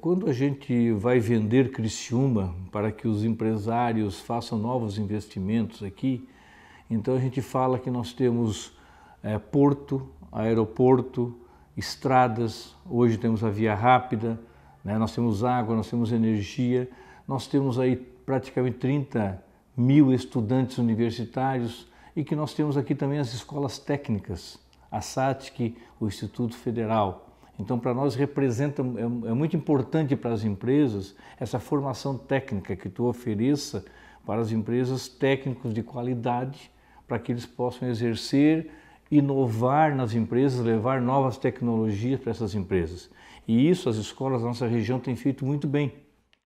Quando a gente vai vender Criciúma para que os empresários façam novos investimentos aqui, então a gente fala que nós temos é, porto, aeroporto, estradas, hoje temos a via rápida, né? nós temos água, nós temos energia, nós temos aí praticamente 30 mil estudantes universitários e que nós temos aqui também as escolas técnicas, a SATIC, o Instituto Federal. Então, para nós representa é, é, muito importante para as empresas essa formação técnica que tu ofereça para as empresas técnicos de qualidade, para que eles possam exercer, inovar nas empresas, levar novas tecnologias para essas empresas. E isso as escolas da nossa região têm feito muito bem.